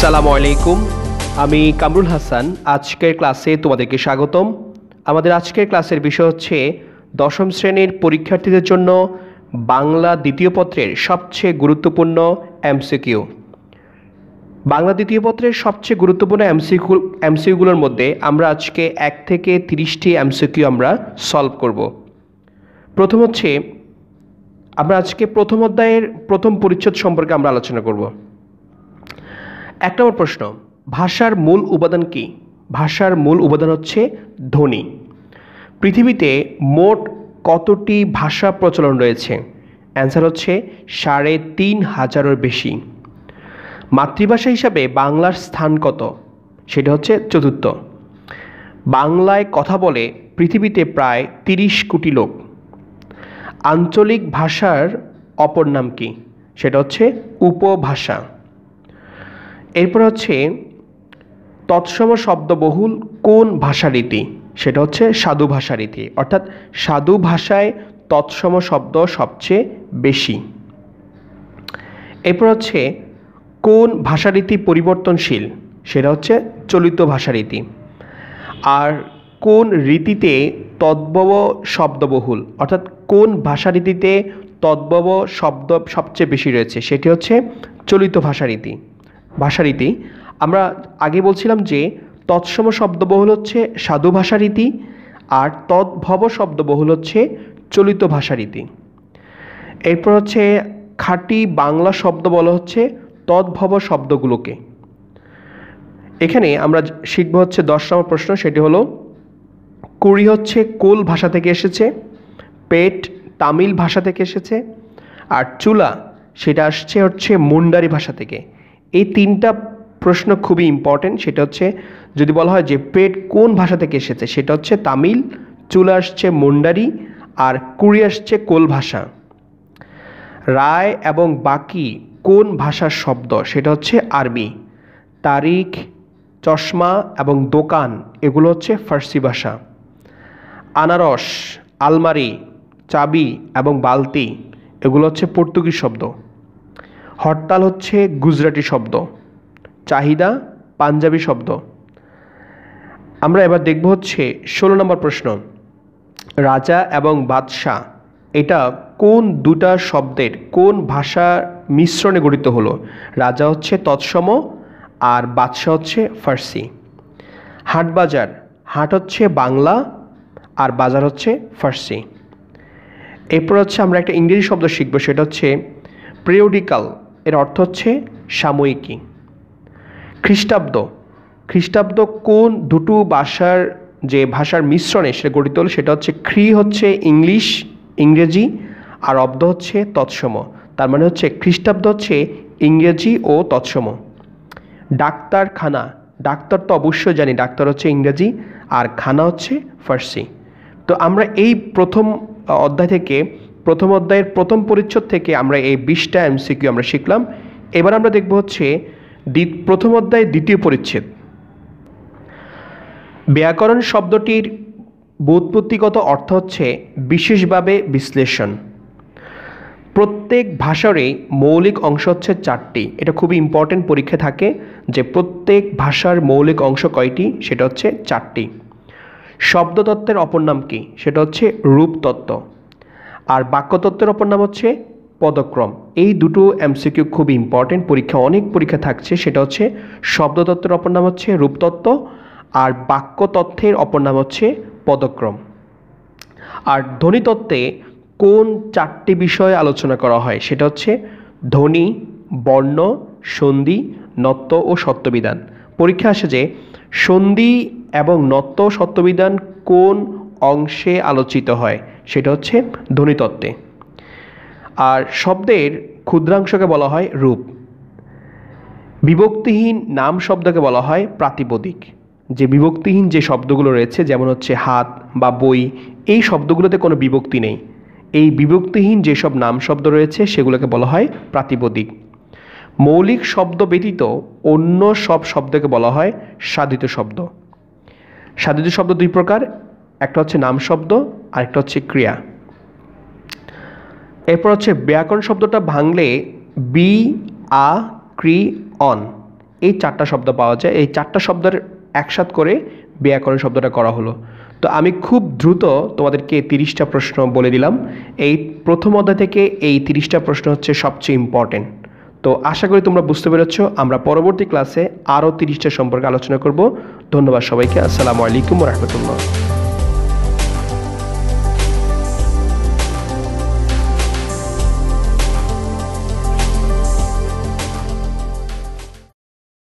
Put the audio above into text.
সালামু আলাইকুম আমি কামরুল হাসান আজকের ক্লাসে তোমাদেরকে স্বাগতম আমাদের আজকের ক্লাসের বিষয় হচ্ছে দশম শ্রেণীর পরীক্ষার্থীদের জন্য বাংলা দ্বিতীয় পত্রের সবচেয়ে গুরুত্বপূর্ণ এমসিকিউ বাংলা দ্বিতীয় পত্রের সবচেয়ে গুরুত্বপূর্ণ এমসিকিউ এমসিকিউগুলোর মধ্যে আমরা আজকে এক থেকে তিরিশটি এমসিকিউ আমরা সলভ করব প্রথম হচ্ছে আমরা আজকে প্রথম অধ্যায়ের প্রথম পরিচ্ছদ সম্পর্কে আমরা আলোচনা করব একটা নম্বর প্রশ্ন ভাষার মূল উপাদান কি ভাষার মূল উপাদান হচ্ছে ধ্বনি পৃথিবীতে মোট কতটি ভাষা প্রচলন রয়েছে অ্যান্সার হচ্ছে সাড়ে তিন হাজারের বেশি মাতৃভাষা হিসাবে বাংলার স্থান কত সেটা হচ্ছে চতুর্থ বাংলায় কথা বলে পৃথিবীতে প্রায় তিরিশ কোটি লোক আঞ্চলিক ভাষার অপর নাম কি সেটা হচ্ছে উপভাষা এরপর হচ্ছে তৎসম শব্দবহুল কোন ভাষারীতি সেটা হচ্ছে সাধু ভাষারীতি অর্থাৎ সাধু ভাষায় তৎসম শব্দ সবচেয়ে বেশি এরপর হচ্ছে কোন ভাষারীতি পরিবর্তনশীল সেটা হচ্ছে চলিত ভাষারীতি আর কোন রীতিতে তদ্ভব শব্দবহুল অর্থাৎ কোন ভাষারীতিতে তদ্ভব শব্দ সবচেয়ে বেশি রয়েছে সেটি হচ্ছে চলিত ভাষারীতি ভাষারীতি আমরা আগে বলছিলাম যে তৎসম শব্দবহুল হচ্ছে সাধু ভাষারীতি আর তদ্ভব শব্দবহুল হচ্ছে চলিত ভাষারীতি এরপর হচ্ছে খাঁটি বাংলা শব্দ বলা হচ্ছে তদ্ভব শব্দগুলোকে এখানে আমরা শিখব হচ্ছে দশ নম্বর প্রশ্ন সেটি হলো কুড়ি হচ্ছে কোল ভাষা থেকে এসেছে পেট তামিল ভাষা থেকে এসেছে আর চুলা সেটা আসছে হচ্ছে মুন্ডারি ভাষা থেকে এই তিনটা প্রশ্ন খুবই ইম্পর্টেন্ট সেটা হচ্ছে যদি বলা হয় যে পেট কোন ভাষা থেকে এসেছে সেটা হচ্ছে তামিল চুল আসছে মুন্ডারি আর কুড়ি আসছে কোল ভাষা রায় এবং বাকি কোন ভাষার শব্দ সেটা হচ্ছে আরবি তারিখ চশমা এবং দোকান এগুলো হচ্ছে ফার্সি ভাষা আনারস আলমারি চাবি এবং বালতি এগুলো হচ্ছে পর্তুগিজ শব্দ হরতাল হচ্ছে গুজরাটি শব্দ চাহিদা পাঞ্জাবি শব্দ আমরা এবার দেখব হচ্ছে ষোলো নম্বর প্রশ্ন রাজা এবং বাদশাহ এটা কোন দুটা শব্দের কোন ভাষার মিশ্রণে গঠিত হলো রাজা হচ্ছে তৎসম আর বাদশাহ হচ্ছে ফার্সি হাটবাজার হাট হচ্ছে বাংলা আর বাজার হচ্ছে ফার্সি এরপর হচ্ছে আমরা একটা ইংরেজি শব্দ শিখবো সেটা হচ্ছে পেরিওডিক্যাল এর অর্থ হচ্ছে সাময়িকী খ্রিস্টাব্দ খ্রিস্টাব্দ কোন দুটো ভাষার যে ভাষার মিশ্রণে সে গঠিত হল সেটা হচ্ছে খ্রি হচ্ছে ইংলিশ ইংরেজি আর অব্দ হচ্ছে তৎসম তার মানে হচ্ছে খ্রিস্টাব্দ হচ্ছে ইংরেজি ও তৎসম ডাক্তারখানা ডাক্তার তো অবশ্যই জানি ডাক্তার হচ্ছে ইংরেজি আর খানা হচ্ছে ফার্সি তো আমরা এই প্রথম অধ্যায় থেকে প্রথম অধ্যায়ের প্রথম পরিচ্ছদ থেকে আমরা এই বিশটা এমসিকিউ আমরা শিখলাম এবার আমরা দেখব হচ্ছে প্রথম অধ্যায় দ্বিতীয় পরিচ্ছেদ ব্যাকরণ শব্দটির বোধপত্তিগত অর্থ হচ্ছে বিশেষভাবে বিশ্লেষণ প্রত্যেক ভাষারই মৌলিক অংশ হচ্ছে চারটি এটা খুবই ইম্পর্টেন্ট পরীক্ষা থাকে যে প্রত্যেক ভাষার মৌলিক অংশ কয়টি সেটা হচ্ছে চারটি শব্দতত্ত্বের অপর নাম কী সেটা হচ্ছে রূপতত্ত্ব আর বাক্যতত্ত্বের অপর নাম হচ্ছে পদক্রম এই দুটো এমসিকিউ খুব ইম্পর্টেন্ট পরীক্ষা অনেক পরীক্ষা থাকছে সেটা হচ্ছে শব্দতত্ত্বের অপর নাম হচ্ছে রূপতত্ত্ব আর বাক্যতত্ত্বের অপর নাম হচ্ছে পদক্রম আর ধ্বনিতত্ত্বে কোন চারটি বিষয় আলোচনা করা হয় সেটা হচ্ছে ধ্বনি বর্ণ সন্ধি নত্ব ও সত্যবিধান পরীক্ষা আসে যে সন্ধি এবং নত্ব সত্যবিধান কোন অংশে আলোচিত হয় সেটা হচ্ছে ধ্বনিতত্ত্বে আর শব্দের ক্ষুদ্রাংশকে বলা হয় রূপ বিভক্তিহীন নাম শব্দকে বলা হয় প্রাতিপদিক যে বিভক্তিহীন যে শব্দগুলো রয়েছে যেমন হচ্ছে হাত বা বই এই শব্দগুলোতে কোনো বিভক্তি নেই এই বিভক্তিহীন যেসব নাম শব্দ রয়েছে সেগুলোকে বলা হয় প্রাতিপদিক মৌলিক শব্দ ব্যতীত অন্য সব শব্দকে বলা হয় সাধিত শব্দ সাধিত শব্দ দুই প্রকার একটা হচ্ছে নাম শব্দ আরেকটা হচ্ছে ক্রিয়া এরপর হচ্ছে ব্যাকরণ শব্দটা ভাঙলে বি আ ক্রি অন এই চারটা শব্দ পাওয়া যায় এই চারটা শব্দের একসাথ করে ব্যাকরণ শব্দটা করা হলো তো আমি খুব দ্রুত তোমাদেরকে তিরিশটা প্রশ্ন বলে দিলাম এই প্রথম অধ্যায় থেকে এই তিরিশটা প্রশ্ন হচ্ছে সবচেয়ে ইম্পর্টেন্ট তো আশা করি তোমরা বুঝতে পেরেছ আমরা পরবর্তী ক্লাসে আরও তিরিশটা সম্পর্কে আলোচনা করব ধন্যবাদ সবাইকে আসসালামু আলাইকুম রহমতুল্লাহ